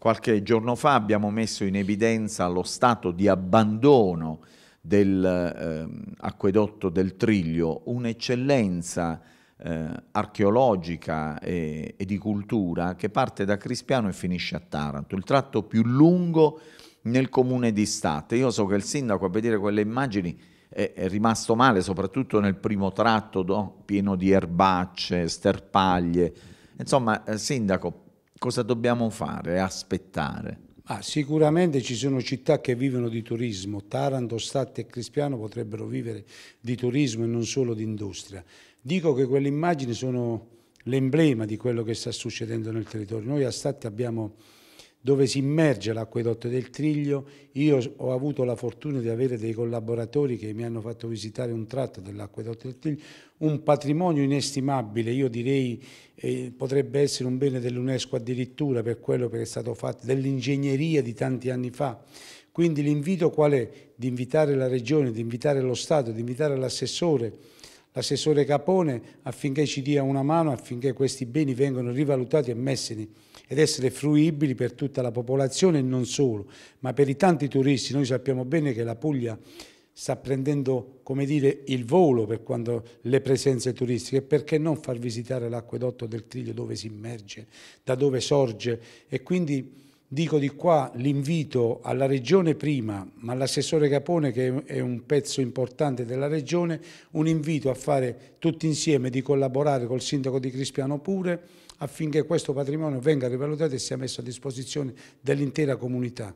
Qualche giorno fa abbiamo messo in evidenza lo stato di abbandono dell'acquedotto eh, del Triglio, un'eccellenza eh, archeologica e, e, di cultura che parte da Crispiano e finisce a Taranto, il tratto più lungo nel comune di Statte. Io so che il sindaco a vedere quelle immagini è, è rimasto male, soprattutto nel primo tratto no? pieno di erbacce, sterpaglie. Insomma, eh, sindaco, cosa dobbiamo fare? Aspettare? Ah, sicuramente ci sono città che vivono di turismo, Taranto, Statte e Crispiano potrebbero vivere di turismo e non solo di industria. Dico che quelle immagini sono l'emblema di quello che sta succedendo nel territorio. Noi a Statte abbiamo dove si immerge l'acquedotto del Triglio. Io ho avuto la fortuna di avere dei collaboratori che mi hanno fatto visitare un tratto dell'acquedotto del Triglio, un patrimonio inestimabile, io direi eh, potrebbe essere un bene dell'UNESCO addirittura per quello che è stato fatto, dell'ingegneria di tanti anni fa. Quindi l'invito qual è? Di invitare la Regione, di invitare lo Stato, di invitare l'assessore, l'assessore Capone affinché ci dia una mano affinché questi beni vengano rivalutati e messi ed essere fruibili per tutta la popolazione e non solo, ma per i tanti turisti. Noi sappiamo bene che la Puglia sta prendendo come dire, il volo per quanto le presenze turistiche, perché non far visitare l'acquedotto del Triglio dove si immerge, da dove sorge e quindi Dico di qua l'invito alla Regione prima, ma all'assessore Capone che è un pezzo importante della Regione, un invito a fare tutti insieme di collaborare col Sindaco di Crispiano pure affinché questo patrimonio venga rivalutato e sia messo a disposizione dell'intera comunità.